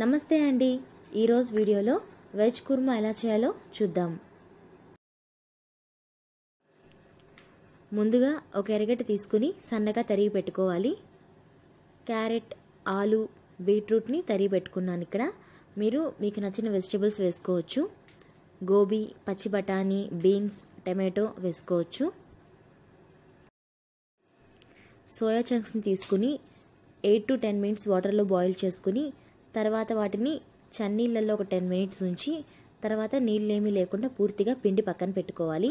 నమస్తే అండి ఈరోజు వీడియోలో వెజ్ కుర్మా ఎలా చేయాలో చూద్దాం ముందుగా ఒక ఎరగడ్డ తీసుకుని సన్నగా తరిగి పెట్టుకోవాలి క్యారెట్ ఆలు బీట్రూట్ని తరిగి పెట్టుకున్నాను ఇక్కడ మీరు మీకు నచ్చిన వెజిటేబుల్స్ వేసుకోవచ్చు గోబీ పచ్చి బఠానీ బీన్స్ టమాటో వేసుకోవచ్చు సోయా చంక్స్ని తీసుకుని ఎయిట్ టు టెన్ మినిట్స్ వాటర్లో బాయిల్ చేసుకుని తర్వాత వాటిని చన్నీళ్ళల్లో ఒక టెన్ మినిట్స్ ఉంచి తర్వాత నీళ్ళేమీ లేకుండా పూర్తిగా పిండి పక్కన పెట్టుకోవాలి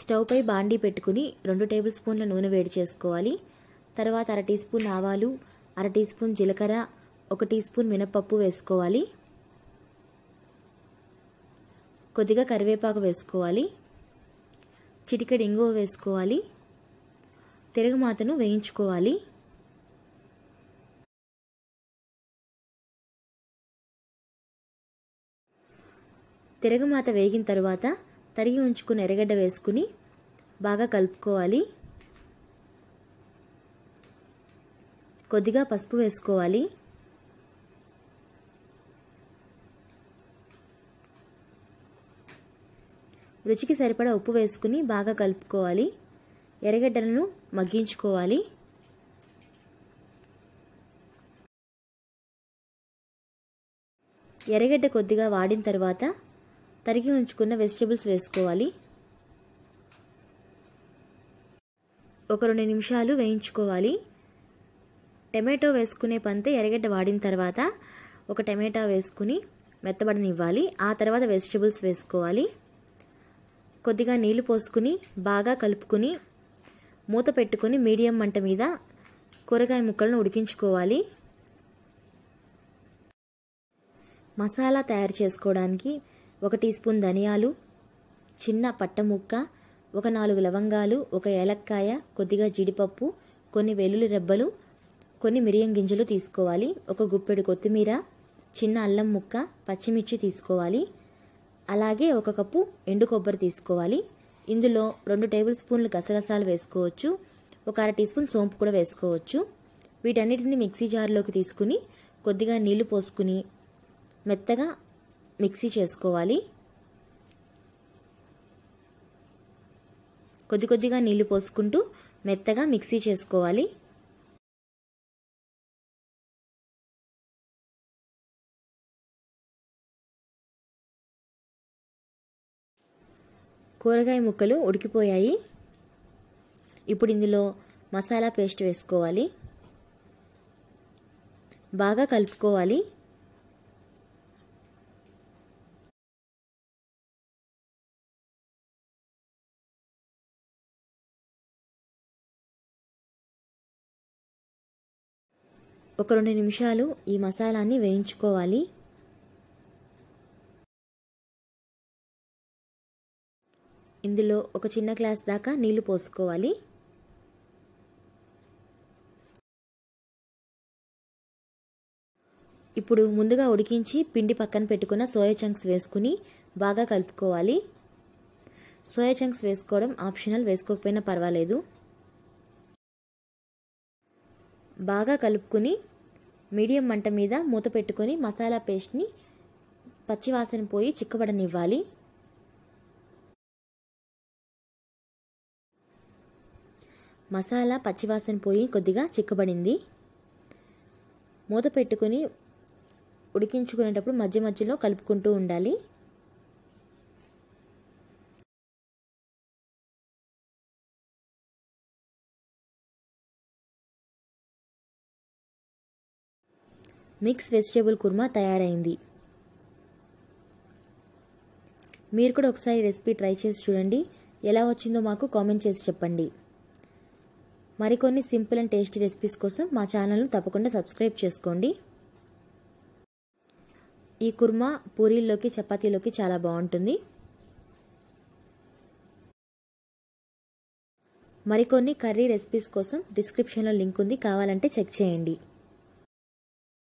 స్టవ్ పై బాండీ పెట్టుకుని రెండు టేబుల్ స్పూన్ల నూనె వేడి చేసుకోవాలి తర్వాత అర టీ స్పూన్ ఆవాలు అర టీ స్పూన్ జీలకర్ర ఒక టీ స్పూన్ మినపప్పు వేసుకోవాలి కొద్దిగా కరివేపాకు వేసుకోవాలి చిటికెడు ఇంగువ వేసుకోవాలి తిరగమాతను వేయించుకోవాలి తిరగమాత వేగిన తర్వాత తరిగి ఉంచుకున్న ఎర్రగడ్డ వేసుకుని బాగా కలుపుకోవాలి కొద్దిగా పసుపు వేసుకోవాలి రుచికి సరిపడా ఉప్పు వేసుకుని బాగా కలుపుకోవాలి ఎర్రగడ్డలను మగ్గించుకోవాలి ఎర్రగడ్డ కొద్దిగా వాడిన తర్వాత తరిగి ఉంచుకున్న వెజిటేబుల్స్ వేసుకోవాలి ఒక రెండు నిమిషాలు వేయించుకోవాలి టమాటో వేసుకునే పంతే ఎరగడ్డ వాడిన తర్వాత ఒక టమాటా వేసుకుని మెత్తబడనివ్వాలి ఆ తర్వాత వెజిటేబుల్స్ వేసుకోవాలి కొద్దిగా నీళ్లు పోసుకుని బాగా కలుపుకుని మూత పెట్టుకుని మీడియం మంట మీద కూరగాయ ముక్కలను ఉడికించుకోవాలి మసాలా తయారు చేసుకోవడానికి ఒక టీ స్పూన్ ధనియాలు చిన్న పట్టముక్క ఒక నాలుగు లవంగాలు ఒక ఏలక్కాయ కొద్దిగా జీడిపప్పు కొన్ని వెల్లుల్లి రెబ్బలు కొన్ని మిరియం గింజలు తీసుకోవాలి ఒక గుప్పెడు కొత్తిమీర చిన్న అల్లం ముక్క పచ్చిమిర్చి తీసుకోవాలి అలాగే ఒక కప్పు ఎండు కొబ్బరి తీసుకోవాలి ఇందులో రెండు టేబుల్ స్పూన్లు గసగసాలు వేసుకోవచ్చు ఒక అర టీ స్పూన్ సోంపు కూడా వేసుకోవచ్చు వీటన్నిటిని మిక్సీ జార్లోకి తీసుకుని కొద్దిగా నీళ్లు పోసుకుని మెత్తగా మిక్సీ చేసుకోవాలి కొద్ది కొద్దిగా నీళ్లు పోసుకుంటూ మెత్తగా మిక్సీ చేసుకోవాలి కూరగాయ ముక్కలు ఉడికిపోయాయి ఇప్పుడు ఇందులో మసాలా పేస్ట్ వేసుకోవాలి బాగా కలుపుకోవాలి ఒక రెండు నిమిషాలు ఈ మసాలాన్ని వేయించుకోవాలి ఇందులో ఒక చిన్న గ్లాస్ దాకా నీళ్లు పోసుకోవాలి ఇప్పుడు ముందుగా ఉడికించి పిండి పక్కన పెట్టుకున్న సోయా చంక్స్ వేసుకుని బాగా కలుపుకోవాలి సోయా చంక్స్ వేసుకోవడం ఆప్షనల్ వేసుకోకపోయినా పర్వాలేదు బాగా కలుపుకుని మీడియం మంట మీద మూత పెట్టుకొని మసాలా పేస్ట్ని పచ్చివాసన పోయి చిక్కబడనివ్వాలి మసాలా పచ్చివాసన పోయి కొద్దిగా చిక్కబడింది మూత పెట్టుకొని ఉడికించుకునేటప్పుడు మధ్య మధ్యలో కలుపుకుంటూ ఉండాలి మిక్స్ వెజిటేబుల్ కుర్మా తయారైంది మీరు కూడా ఒకసారి రెసిపీ ట్రై చేసి చూడండి ఎలా వచ్చిందో మాకు కామెంట్ చేసి చెప్పండి మరికొన్ని సింపుల్ అండ్ టేస్టీ రెసిపీస్ కోసం మా ఛానల్ను తప్పకుండా సబ్స్క్రైబ్ చేసుకోండి ఈ కుర్మా పూరీల్లోకి చపాతీలోకి చాలా బాగుంటుంది మరికొన్ని కర్రీ రెసిపీస్ కోసం డిస్క్రిప్షన్లో లింక్ ఉంది కావాలంటే చెక్ చేయండి